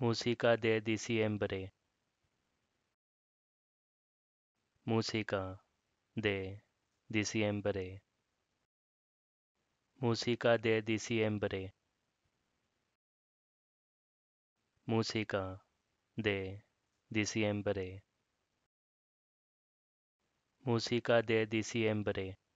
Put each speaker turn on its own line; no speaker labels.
música de diciembre música de diciembre música de diciembre música de diciembre música de diciembre